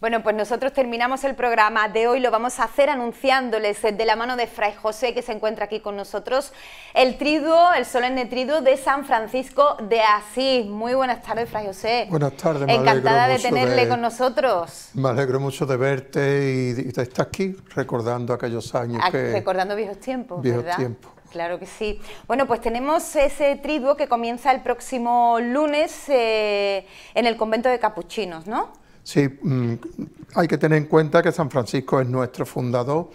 Bueno, pues nosotros terminamos el programa de hoy, lo vamos a hacer anunciándoles eh, de la mano de Fray José, que se encuentra aquí con nosotros, el triduo, el solemne triduo de San Francisco de Asís. Muy buenas tardes, Fray José. Buenas tardes, me Encantada de tenerle con nosotros. Me alegro mucho de verte y, estar aquí recordando aquellos años ah, Recordando viejos tiempos, Viejos tiempos. Claro que sí. Bueno, pues tenemos ese triduo que comienza el próximo lunes eh, en el convento de Capuchinos, ¿no? Sí, mm, hay que tener en cuenta que San Francisco es nuestro fundador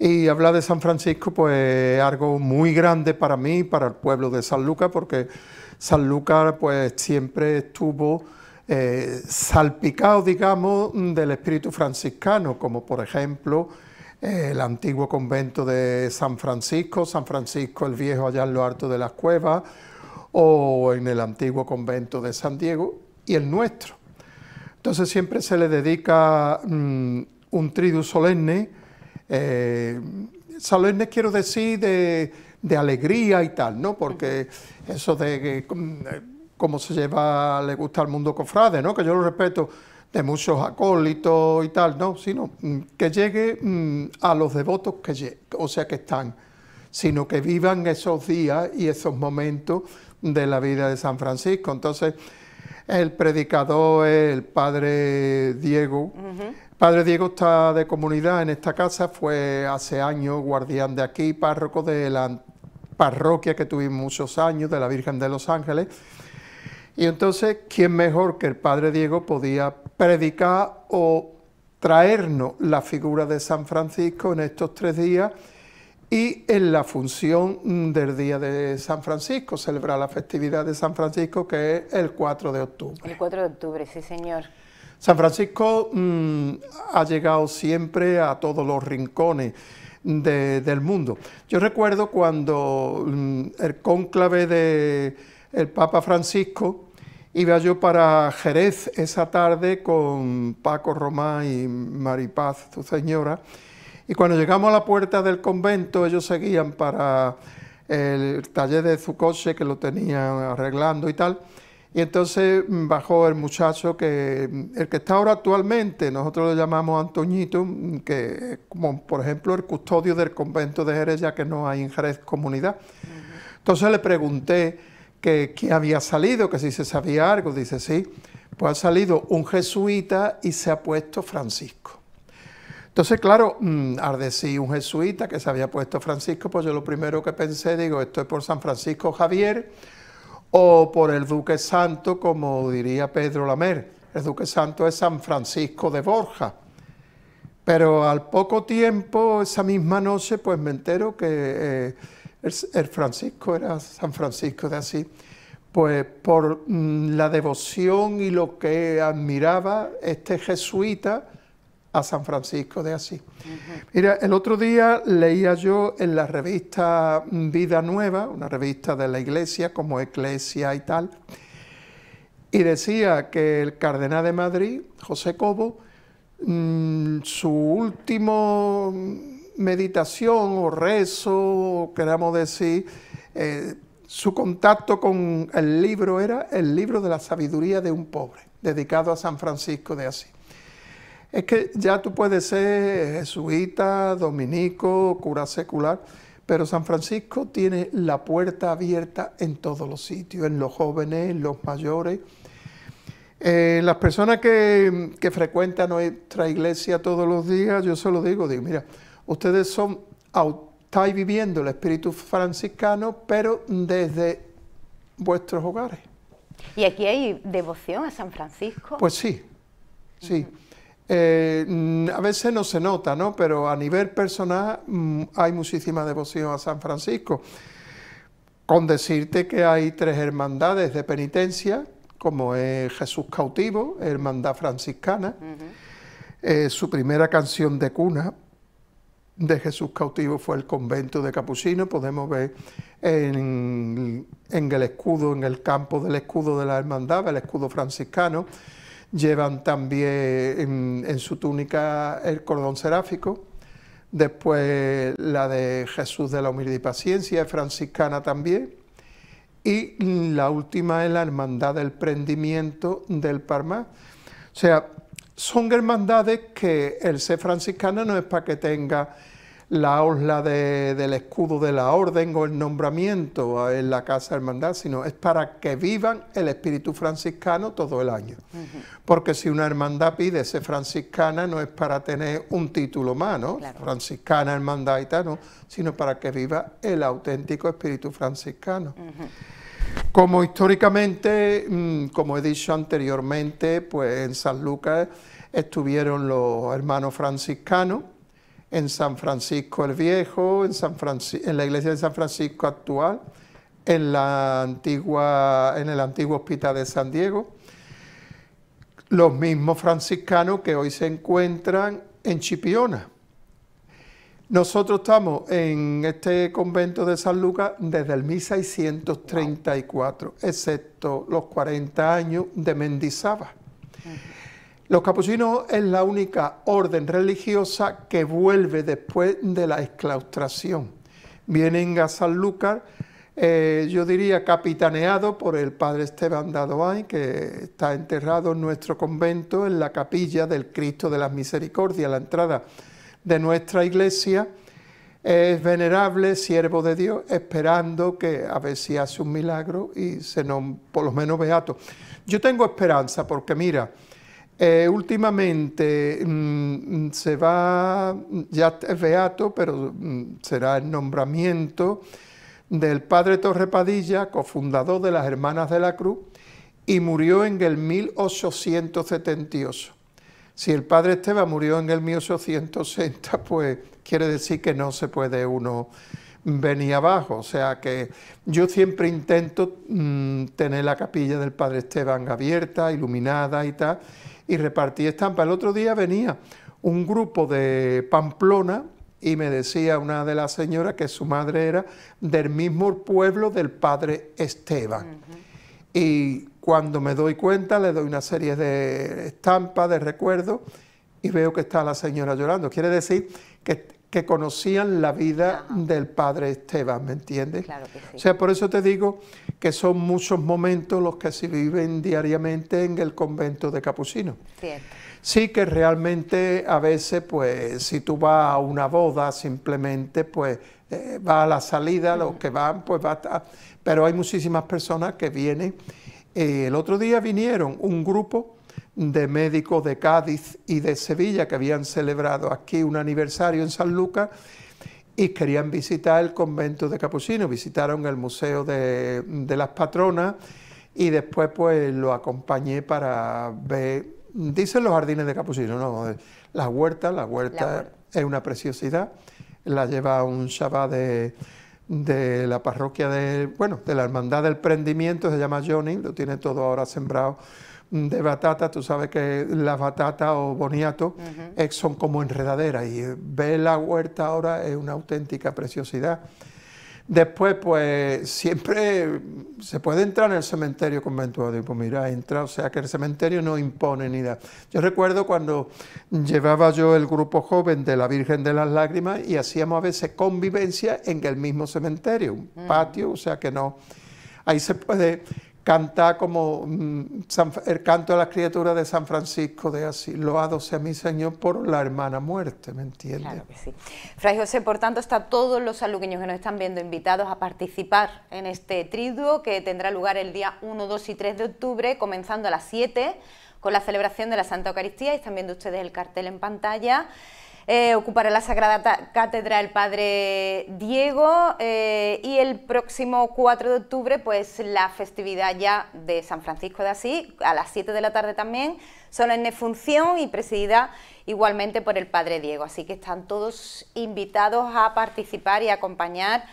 y hablar de San Francisco pues es algo muy grande para mí, para el pueblo de San Lucas, porque San Lucas pues siempre estuvo eh, salpicado, digamos, del espíritu franciscano, como por ejemplo el antiguo convento de San Francisco, San Francisco el Viejo allá en lo alto de las cuevas, o en el antiguo convento de San Diego y el nuestro. Entonces siempre se le dedica mm, un tridu solemne. Eh, solemne quiero decir de, alegría y tal, ¿no? Porque eso de mm, cómo se lleva, le gusta al mundo cofrade, ¿no? Que yo lo respeto de muchos acólitos y tal, no, sino mm, que llegue a los devotos que o sea que están, sino que vivan esos días y esos momentos de la vida de San Francisco. Entonces, el predicador es el padre Diego. Padre Diego está de comunidad en esta casa, fue hace años guardián de aquí, párroco de la parroquia que tuvimos muchos años, de la Virgen de los Ángeles. Y entonces, ¿quién mejor que el Padre Diego podía predicar o traernos la figura de San Francisco en estos tres días? y en la función del Día de San Francisco, celebrar la festividad de San Francisco que es el 4 de octubre. El 4 de octubre, sí señor. San Francisco mm, ha llegado siempre a todos los rincones del mundo. Yo recuerdo cuando mm, el cónclave del Papa Francisco, iba yo para Jerez esa tarde con Paco Román y Maripaz, su señora, y cuando llegamos a la puerta del convento, ellos seguían para el taller de su coche que lo tenían arreglando y tal. Y entonces mm, bajó el muchacho que, mm, el que está ahora actualmente, nosotros lo llamamos Antoñito, mm, que como por ejemplo el custodio del convento de Jerez, ya que no hay en Jerez comunidad. Entonces le pregunté que, que había salido, que si se sabía algo, dice sí, pues ha salido un jesuita y se ha puesto Francisco. Entonces, claro, mm, decir un jesuita que se había puesto Francisco, pues yo lo primero que pensé, digo, estoy por San Francisco Javier o por el Duque Santo, como diría Pedro Lamer. El Duque Santo es San Francisco de Borja. Pero al poco tiempo, esa misma noche, pues me entero que eh, el, Francisco era San Francisco de Asís. Pues por mm, la devoción y lo que admiraba este jesuita, a San Francisco de Asís. Mira, el otro día leía yo en la revista Vida Nueva, una revista de la Iglesia, como Eclesia y tal, y decía que el cardenal de Madrid, José Cobo, mm, su último meditación o rezo, queramos decir, eh, su contacto con el libro era el libro de la sabiduría de un pobre, dedicado a San Francisco de Asís. Es que ya tú puedes ser jesuita, dominico, cura secular, pero San Francisco tiene la puerta abierta en todos los sitios, en los jóvenes, en los mayores. Eh, las personas que, frecuentan nuestra iglesia todos los días, yo se lo digo, digo, mira, ustedes son, estáis viviendo el espíritu franciscano, pero desde vuestros hogares. ¿Y aquí hay devoción a San Francisco? Pues sí, sí. Eh, a veces no se nota, ¿no? Pero a nivel personal mm, hay muchísima devoción a San Francisco. Con decirte que hay tres hermandades de penitencia, como es Jesús Cautivo, Hermandad Franciscana, eh, su primera canción de cuna, de Jesús cautivo fue el convento de Capuchino, podemos ver en, el escudo, en el campo del escudo de la hermandad, el escudo franciscano, llevan también en, su túnica el cordón seráfico, después la de Jesús de la Humildad y Paciencia, franciscana también, y la última es la Hermandad del Prendimiento del Parma. O sea, son hermandades que el ser franciscana no es para que tenga la osla del escudo de la orden o el nombramiento en la casa hermandad, sino es para que vivan el espíritu franciscano todo el año. Porque si una hermandad pide ser franciscana, no es para tener un título más, Franciscana, hermandad ¿no? sino para que viva el auténtico espíritu franciscano. Como históricamente, mm, como he dicho anteriormente, pues en San Lucas estuvieron los hermanos franciscanos, en San Francisco el Viejo, en, San en la iglesia de San Francisco actual, en, la antigua, en el antiguo hospital de San Diego. Los mismos franciscanos que hoy se encuentran en Chipiona. Nosotros estamos en este convento de San Lucas desde el 1634, excepto los 40 años de Mendizaba. Los capuchinos es la única orden religiosa que vuelve después de la exclaustración. Vienen a Sanlúcar, eh, yo diría capitaneado por el padre Esteban Dadoay, que está enterrado en nuestro convento, en la capilla del Cristo de las Misericordias, la entrada de nuestra iglesia. Es venerable, siervo de Dios, esperando que a ver si hace un milagro y se nos, por lo menos beato. Yo tengo esperanza porque mira, eh, últimamente mm, mm, se va, ya es beato, pero mm, será el nombramiento del padre Torre Padilla, cofundador de las Hermanas de la Cruz, y murió en el 1878. Si el padre Esteban murió en el 1860, pues quiere decir que no se puede uno venía abajo. O sea que yo siempre intento mm, tener la capilla del Padre Esteban abierta, iluminada y tal, y repartí estampa. El otro día venía un grupo de Pamplona y me decía una de las señoras que su madre era del mismo pueblo del Padre Esteban. Y cuando me doy cuenta, le doy una serie de estampas, de recuerdos, y veo que está la señora llorando. Quiere decir que, que conocían la vida del padre Esteban, ¿me entiendes? Claro que sí. O sea, por eso te digo que son muchos momentos los que se viven diariamente en el convento de Capucinos. Cierto. Sí que realmente a veces, pues, si tú vas a una boda, simplemente, pues, eh, va vas a la salida, los que van, pues, va a... estar... Pero hay muchísimas personas que vienen. Eh, el otro día vinieron un grupo de médicos de Cádiz y de Sevilla que habían celebrado aquí un aniversario en San Lucas y querían visitar el convento de Capuchinos, visitaron el Museo de, de las Patronas y después pues lo acompañé para ver, dicen los jardines de Capuchinos, no, eh, la huerta, la huerta, es una preciosidad, la lleva un Shabá de, de la parroquia de, bueno, de la Hermandad del Prendimiento, se llama Johnny, lo tiene todo ahora sembrado de batata, tú sabes que la batata o boniato eh, son como enredaderas y eh, ver la huerta ahora es una auténtica preciosidad. Después, pues siempre se puede entrar en el cementerio conventual. Y pues mira, entra, o sea que el cementerio no impone ni nada. Yo recuerdo cuando llevaba yo el grupo joven de la Virgen de las Lágrimas y hacíamos a veces convivencia en el mismo cementerio, un patio, o sea que no. Ahí se puede canta como mm, el canto de las criaturas de San Francisco de Asís. Loado sea mi Señor por la hermana muerte, ¿me entiendes? Claro sí. Fray José, por tanto, está todos los alugueños que nos están viendo invitados a participar en este triduo que tendrá lugar el día 1, 2 y 3 de octubre, comenzando a las 7 con la celebración de la Santa Eucaristía. Y están viendo ustedes el cartel en pantalla. Eh, ocupará la Sagrada Cátedra el Padre Diego eh, y el próximo 4 de octubre, pues la festividad ya de San Francisco de Asís, a las 7 de la tarde también, en función y presidida igualmente por el Padre Diego. Así que están todos invitados a participar y acompañar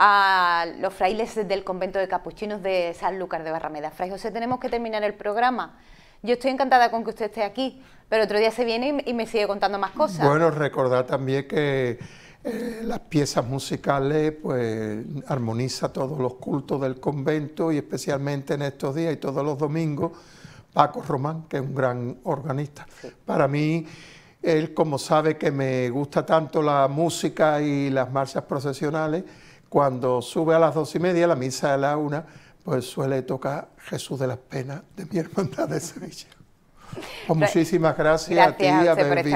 a los frailes del convento de capuchinos de San Lucas de Barrameda. Fray José, tenemos que terminar el programa yo estoy encantada con que usted esté aquí, pero otro día se viene y, me sigue contando más cosas. Bueno, recordar también que eh, las piezas musicales pues armoniza todos los cultos del convento y especialmente en estos días y todos los domingos Paco Román, que es un gran organista. Para mí él como sabe que me gusta tanto la música y las marchas procesionales, cuando sube a las dos y media, la misa de la una, pues suele tocar Jesús de las Penas de mi hermandad de Sevilla. Pues muchísimas gracias, a ti, a haber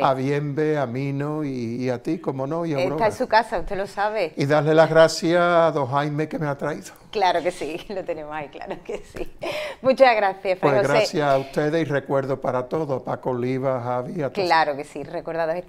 a Bienve, a Mino y, a ti, como no, y a Está en su casa, usted lo sabe. Y darle las gracias a don Jaime que me ha traído. Claro que sí, lo tenemos ahí, claro que sí. Muchas gracias, Pues gracias a ustedes y recuerdo para todos, Paco Oliva, Javi, a todos. Claro que sí, recordados